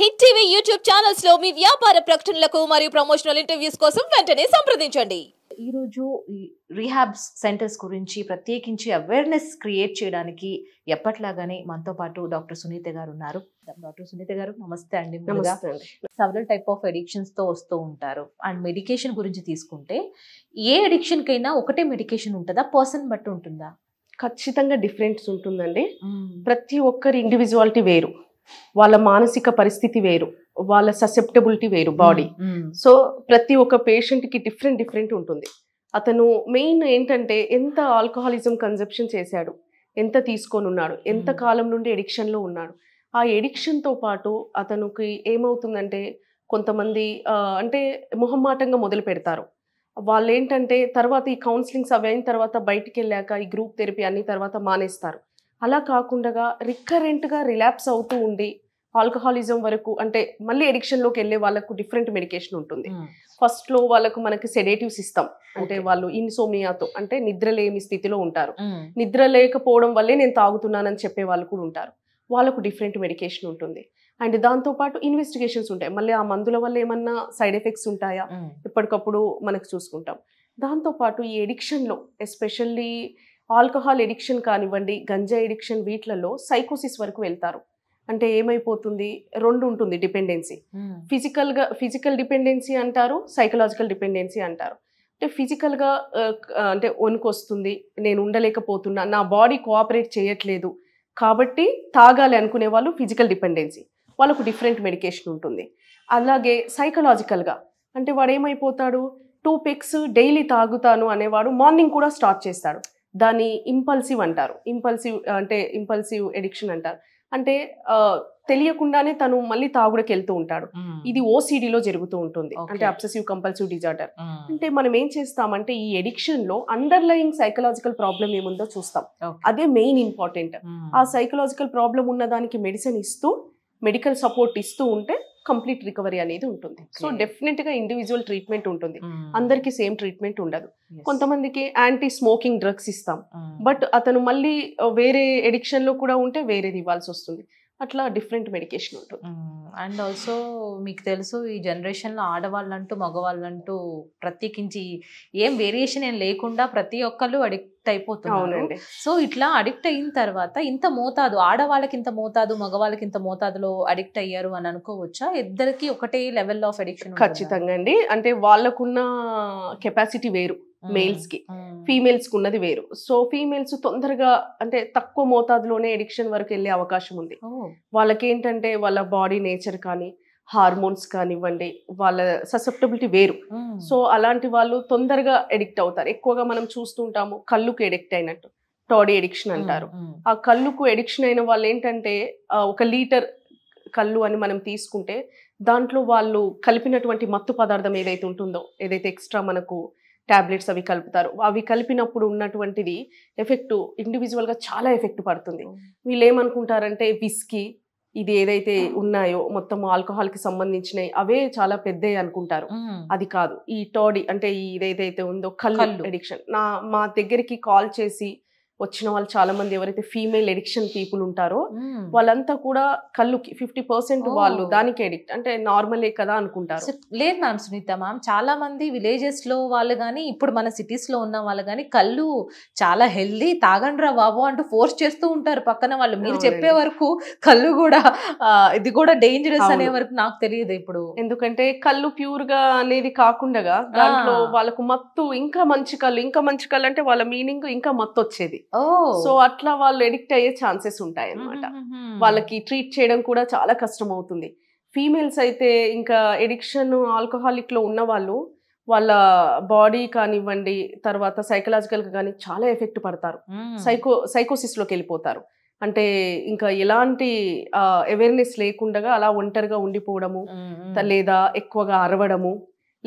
Hit TV YouTube channels లో మీ వ్యాపార ప్రకటనలకు మరియు ప్రమోషనల్ ఇంటర్వ్యూస్ కోసం వెంటనే సంప్రదించండి ఈరోజు రీహాబ్స్ సెంటర్స్ గురించి ప్రత్యేకించి అవేర్నెస్ క్రియేట్ చేయడానికి ఎప్పట్లాగానే మనతో పాటు డాక్టర్ సునీత గారు ఉన్నారు డాక్టర్ సునీత గారు నమస్తే అండి సెవరల్ టైప్ ఆఫ్ ఎడిక్షన్స్ తో వస్తూ ఉంటారు అండ్ మెడికేషన్ గురించి తీసుకుంటే ఏ ఎడిక్షన్ కైనా ఒకటే మెడికేషన్ ఉంటుందా పర్సన్ బట్టి ఉంటుందా ఖచ్చితంగా డిఫరెన్స్ ఉంటుందండి ప్రతి ఒక్కరి ఇండివిజువాలిటీ వేరు వాళ్ళ మానసిక పరిస్థితి వేరు వాళ్ళ ససెప్టబిలిటీ వేరు బాడీ సో ప్రతి ఒక్క పేషెంట్కి డిఫరెంట్ డిఫరెంట్ ఉంటుంది అతను మెయిన్ ఏంటంటే ఎంత ఆల్కహాలిజం కన్జప్షన్ చేశాడు ఎంత తీసుకొని ఉన్నాడు ఎంత కాలం నుండి ఎడిక్షన్లో ఉన్నాడు ఆ ఎడిక్షన్తో పాటు అతనికి ఏమవుతుందంటే కొంతమంది అంటే మొహమ్మాటంగా మొదలు పెడతారు వాళ్ళు ఏంటంటే తర్వాత ఈ కౌన్సిలింగ్స్ అవి అయిన తర్వాత బయటికి వెళ్ళాక ఈ గ్రూప్ థెరపీ అన్ని తర్వాత మానేస్తారు అలా కాకుండా రికరెంట్గా రిలాప్స్ అవుతూ ఉండి ఆల్కహాలిజం వరకు అంటే మళ్ళీ ఎడిక్షన్లోకి వెళ్ళే వాళ్ళకు డిఫరెంట్ మెడికేషన్ ఉంటుంది ఫస్ట్లో వాళ్ళకు మనకి సెడేటివ్స్ ఇస్తాం అంటే వాళ్ళు ఇన్సోమియాతో అంటే నిద్రలేని స్థితిలో ఉంటారు నిద్ర లేకపోవడం వల్లే నేను తాగుతున్నానని చెప్పే వాళ్ళు కూడా ఉంటారు వాళ్ళకు డిఫరెంట్ మెడికేషన్ ఉంటుంది అండ్ దాంతోపాటు ఇన్వెస్టిగేషన్స్ ఉంటాయి మళ్ళీ ఆ మందుల వల్ల ఏమన్నా సైడ్ ఎఫెక్ట్స్ ఉంటాయా ఎప్పటికప్పుడు మనకు చూసుకుంటాం దాంతోపాటు ఈ ఎడిక్షన్లో ఎస్పెషల్లీ ఆల్కహాల్ ఎడిక్షన్ కానివ్వండి గంజా ఎడిక్షన్ వీటిలలో సైకోసిస్ వరకు వెళ్తారు అంటే ఏమైపోతుంది రెండు ఉంటుంది డిపెండెన్సీ hmm. ఫిజికల్గా ఫిజికల్ డిపెండెన్సీ అంటారు సైకలాజికల్ డిపెండెన్సీ అంటారు అంటే ఫిజికల్గా అంటే వణుకొస్తుంది నేను ఉండలేకపోతున్నా నా బాడీ కోఆపరేట్ చేయట్లేదు కాబట్టి తాగాలి అనుకునే వాళ్ళు ఫిజికల్ డిపెండెన్సీ వాళ్ళకు డిఫరెంట్ మెడికేషన్ ఉంటుంది అలాగే సైకలాజికల్గా అంటే వాడు ఏమైపోతాడు టూ పిక్స్ డైలీ తాగుతాను అనేవాడు మార్నింగ్ కూడా స్టార్ట్ చేస్తాడు దాన్ని ఇంపల్సివ్ అంటారు ఇంపల్సివ్ అంటే ఇంపల్సివ్ ఎడిక్షన్ అంటారు అంటే తెలియకుండానే తను మళ్ళీ తాగుడకి వెళ్తూ ఉంటాడు ఇది ఓసీడీలో జరుగుతూ ఉంటుంది అంటే అబ్సెసివ్ కంపల్సివ్ డిజార్డర్ అంటే మనం ఏం చేస్తామంటే ఈ ఎడిక్షన్ లో అండర్లయింగ్ సైకలాజికల్ ప్రాబ్లం ఏముందో చూస్తాం అదే మెయిన్ ఇంపార్టెంట్ ఆ సైకలాజికల్ ప్రాబ్లం ఉన్న దానికి మెడిసిన్ ఇస్తూ మెడికల్ సపోర్ట్ ఇస్తూ ఉంటే కంప్లీట్ రికవరీ అనేది ఉంటుంది సో డెఫినెట్ గా ఇండివిజువల్ ట్రీట్మెంట్ ఉంటుంది అందరికి సేమ్ ట్రీట్మెంట్ ఉండదు కొంతమందికి యాంటీ స్మోకింగ్ డ్రగ్స్ ఇస్తాం బట్ అతను మళ్ళీ వేరే ఎడిక్షన్ లో కూడా ఉంటే వేరేది ఇవ్వాల్సి వస్తుంది అట్లా డిఫరెంట్ మెడికేషన్ ఉంటుంది అండ్ ఆల్సో మీకు తెలుసు ఈ జనరేషన్లో ఆడవాళ్ళంటూ మగవాళ్ళంటూ ప్రత్యేకించి ఏం వేరియేషన్ ఏం లేకుండా ప్రతి ఒక్కళ్ళు అడిక్ట్ అయిపోతున్నారు సో ఇట్లా అడిక్ట్ అయిన తర్వాత ఇంత మోతాదు ఆడవాళ్ళకి ఇంత మోతాదు మగవాళ్ళకి ఇంత మోతాదులో అడిక్ట్ అయ్యారు అని అనుకోవచ్చా ఇద్దరికి ఒకటే లెవెల్ ఆఫ్ అడిక్షన్ ఖచ్చితంగా అండి అంటే వాళ్ళకున్న కెపాసిటీ వేరు మేల్స్ కి ఫీమేల్స్ కి ఉన్నది వేరు సో ఫీమేల్స్ తొందరగా అంటే తక్కువ మోతాదులోనే ఎడిక్షన్ వరకు వెళ్ళే అవకాశం ఉంది వాళ్ళకి ఏంటంటే వాళ్ళ బాడీ నేచర్ కానీ హార్మోన్స్ కానివ్వండి వాళ్ళ ససెప్టబిలిటీ వేరు సో అలాంటి వాళ్ళు తొందరగా ఎడిక్ట్ అవుతారు ఎక్కువగా మనం చూస్తుంటాము కళ్ళుకు ఎడిక్ట్ అయినట్టు టాడీ ఎడిక్షన్ అంటారు ఆ కళ్ళుకు ఎడిక్షన్ అయిన వాళ్ళు ఏంటంటే ఒక లీటర్ కళ్ళు అని మనం తీసుకుంటే దాంట్లో వాళ్ళు కలిపినటువంటి మత్తు పదార్థం ఏదైతే ఉంటుందో ఏదైతే ఎక్స్ట్రా మనకు ట్యాబ్లెట్స్ అవి కలుపుతారు అవి కలిపినప్పుడు ఉన్నటువంటిది ఎఫెక్ట్ ఇండివిజువల్గా చాలా ఎఫెక్ట్ పడుతుంది వీళ్ళు ఏమనుకుంటారంటే విస్కీ ఇది ఏదైతే ఉన్నాయో మొత్తం ఆల్కహాల్ కి సంబంధించినవి అవే చాలా పెద్ద అనుకుంటారు అది కాదు ఈ టాడీ అంటే ఇదేదైతే ఉందో కల్లు అడిక్షన్ నా మా దగ్గరికి కాల్ చేసి వచ్చిన వాళ్ళు చాలా మంది ఎవరైతే ఫీమేల్ ఎడిక్షన్ పీపుల్ ఉంటారో వాళ్ళంతా కూడా కళ్ళుకి ఫిఫ్టీ పర్సెంట్ వాళ్ళు దానికి ఎడిక్ట్ అంటే నార్మలే కదా అనుకుంటారు లేదు మ్యామ్ సునీత మ్యామ్ చాలా మంది విలేజెస్ లో వాళ్ళు కానీ ఇప్పుడు మన సిటీస్ లో ఉన్న వాళ్ళు కానీ కళ్ళు చాలా హెల్దీ తాగండ్రా బాబు అంటూ ఫోర్స్ చేస్తూ ఉంటారు పక్కన వాళ్ళు మీరు చెప్పే వరకు కళ్ళు కూడా ఇది కూడా డేంజరస్ అనే వరకు నాకు తెలియదు ఇప్పుడు ఎందుకంటే కళ్ళు ప్యూర్ గా అనేది కాకుండా దాంట్లో వాళ్ళకు మత్తు ఇంకా మంచి కళ్ళు ఇంకా మంచి కళ్ళు అంటే వాళ్ళ మీనింగ్ ఇంకా మత్తు వచ్చేది Oh. సో అట్లా వాళ్ళు ఎడిక్ట్ అయ్యే ఛాన్సెస్ ఉంటాయి అనమాట వాళ్ళకి ట్రీట్ చేయడం కూడా చాలా కష్టం అవుతుంది ఫీమేల్స్ అయితే ఇంకా ఎడిక్షన్ ఆల్కహాలిక్లో ఉన్న వాళ్ళు వాళ్ళ బాడీ కానివ్వండి తర్వాత సైకలాజికల్ కానీ చాలా ఎఫెక్ట్ పడతారు సైకో సైకోసిస్లోకి వెళ్ళిపోతారు అంటే ఇంకా ఎలాంటి అవేర్నెస్ లేకుండా అలా ఒంటరిగా ఉండిపోవడము లేదా ఎక్కువగా అరవడము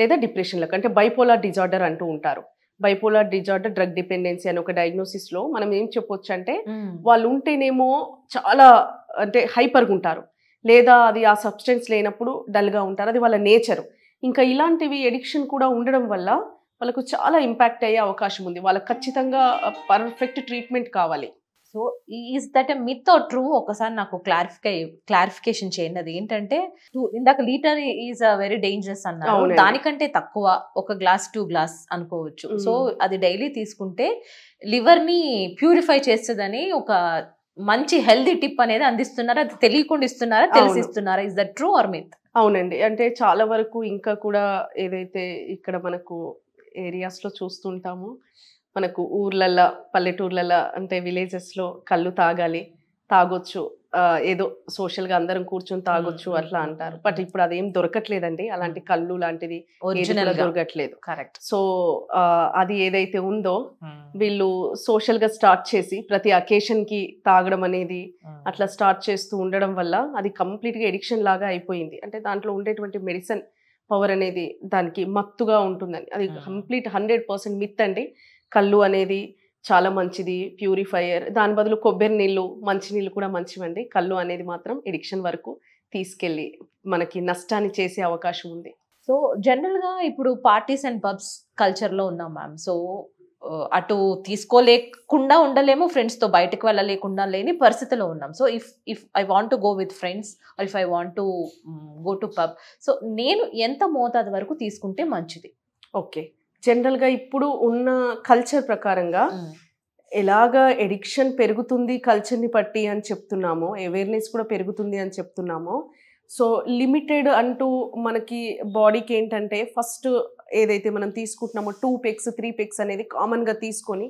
లేదా డిప్రెషన్లకు అంటే బైపోలార్ డిజార్డర్ అంటూ ఉంటారు బైపోలార్ డిజార్డర్ డ్రగ్ డిపెండెన్సీ అని ఒక డయాగ్నోసిస్ లో మనం ఏం చెప్పొచ్చు అంటే వాళ్ళు ఉంటేనేమో చాలా అంటే హైపర్గా ఉంటారు లేదా అది ఆ సబ్స్టెన్స్ లేనప్పుడు డల్గా ఉంటారు అది వాళ్ళ నేచర్ ఇంకా ఇలాంటివి ఎడిక్షన్ కూడా ఉండడం వల్ల వాళ్ళకు చాలా ఇంపాక్ట్ అయ్యే అవకాశం ఉంది వాళ్ళకి ఖచ్చితంగా పర్ఫెక్ట్ ట్రీట్మెంట్ కావాలి so is that myth or true ఒకసారి నాకు క్లారిఫికై క్లారిఫికేషన్ చేయండి అది ఏంటంటే ఇందాక లీటర్ ఈజ్ వెరీ డేంజరస్ అన్నారు దానికంటే తక్కువ ఒక గ్లాస్ టూ గ్లాస్ అనుకోవచ్చు సో అది డైలీ తీసుకుంటే లివర్ ని ప్యూరిఫై చేస్తుందని ఒక మంచి హెల్దీ టిప్ అనేది అందిస్తున్నారా అది తెలియకుండా ఇస్తున్నారా తెలిసి ఇస్తున్నారా is that true or myth అవునండి అంటే చాలా వరకు ఇంకా కూడా ఏదైతే ఇక్కడ మనకు ఏరియాస్ లో చూస్తుంటామో మనకు ఊర్లల్లో పల్లెటూర్లలో అంటే విలేజెస్లో కళ్ళు తాగాలి తాగొచ్చు ఏదో సోషల్గా అందరం కూర్చొని తాగొచ్చు అట్లా అంటారు బట్ ఇప్పుడు అదేం దొరకట్లేదండి అలాంటి కళ్ళు లాంటిది దొరకట్లేదు కరెక్ట్ సో అది ఏదైతే ఉందో వీళ్ళు సోషల్గా స్టార్ట్ చేసి ప్రతి అకేషన్కి తాగడం అనేది అట్లా స్టార్ట్ చేస్తూ ఉండడం వల్ల అది కంప్లీట్గా ఎడిక్షన్ లాగా అయిపోయింది అంటే దాంట్లో ఉండేటువంటి మెడిసిన్ పవర్ అనేది దానికి మత్తుగా ఉంటుందని అది కంప్లీట్ హండ్రెడ్ పర్సెంట్ మిత్ అండి కళ్ళు అనేది చాలా మంచిది ప్యూరిఫయర్ దాని బదులు కొబ్బరి నీళ్ళు మంచినీళ్ళు కూడా మంచివండి కళ్ళు అనేది మాత్రం ఎడిక్షన్ వరకు తీసుకెళ్ళి మనకి నష్టాన్ని చేసే అవకాశం ఉంది సో జనరల్గా ఇప్పుడు పార్టీస్ అండ్ పబ్స్ కల్చర్లో ఉన్నాం మ్యామ్ సో అటు తీసుకోలేకుండా ఉండలేము ఫ్రెండ్స్తో బయటకు వెళ్ళలేకుండా లేని పరిస్థితిలో ఉన్నాం so if if I want to go with friends if I want to go to pub so నేను ఎంత మోతాదు వరకు తీసుకుంటే మంచిది ఓకే జనరల్గా ఇప్పుడు ఉన్న కల్చర్ ప్రకారంగా ఎలాగ ఎడిక్షన్ పెరుగుతుంది కల్చర్ని బట్టి అని చెప్తున్నామో అవేర్నెస్ కూడా పెరుగుతుంది అని చెప్తున్నామో సో లిమిటెడ్ అంటూ మనకి బాడీకి ఏంటంటే ఫస్ట్ ఏదైతే మనం తీసుకుంటున్నామో టూ పెక్స్ త్రీ పెక్స్ అనేది కామన్గా తీసుకొని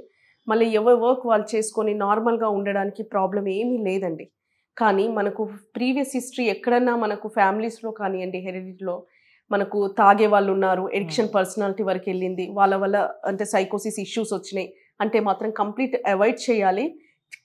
మళ్ళీ ఎవరి వర్క్ వాళ్ళు చేసుకొని నార్మల్గా ఉండడానికి ప్రాబ్లం ఏమీ లేదండి కానీ మనకు ప్రీవియస్ హిస్టరీ ఎక్కడన్నా మనకు ఫ్యామిలీస్లో కానివ్వండి హెరిటేజ్లో మనకు తాగే వాళ్ళు ఉన్నారు hmm. ఎడిక్షన్ పర్సనాలిటీ వరకు వెళ్ళింది వాళ్ళ వల్ల అంటే సైకోసిస్ ఇష్యూస్ వచ్చినాయి అంటే మాత్రం కంప్లీట్ అవాయిడ్ చేయాలి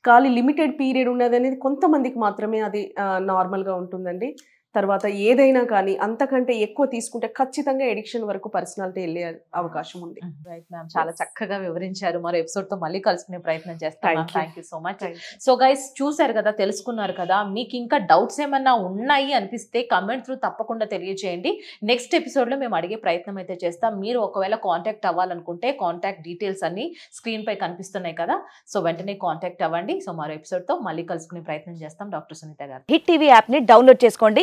ఖాళీ లిమిటెడ్ పీరియడ్ ఉన్నది అనేది కొంతమందికి మాత్రమే అది నార్మల్గా ఉంటుందండి తర్వాత ఏదైనా కానీ అంతకంటే ఎక్కువ తీసుకుంటే ఖచ్చితంగా ఎడిక్షన్ వరకు పర్సనాలిటీ వెళ్ళే అవకాశం ఉంది రైట్ mm-hmm. మ్యామ్ చాలా చక్కగా వివరించారు మరో ఎపిసోడ్ తో మళ్ళీ కలుసుకునే ప్రయత్నం చేస్తాను thank you so much so guys చూసారు కదా తెలుసుకున్నారు కదా మీకు ఇంకా డౌట్స్ ఏమన్నా ఉన్నాయి అనిపిస్తే కమెంట్ త్రూ తప్పకుండా తెలియజేయండి నెక్స్ట్ ఎపిసోడ్ లో మేము అడిగే ప్రయత్నం అయితే చేస్తాం మీరు ఒకవేళ కాంటాక్ట్ అవ్వాలనుకుంటే కాంటాక్ట్ డీటెయిల్స్ అన్ని స్క్రీన్ పై కనిపిస్తున్నాయి కదా సో వెంటనే కాంటాక్ట్ అవ్వండి సో మరో ఎపిసోడ్ తో మళ్ళీ కలుసుకునే ప్రయత్నం చేస్తాం doctor Sunitha garu hit TV app ని డౌన్లోడ్ చేసుకోండి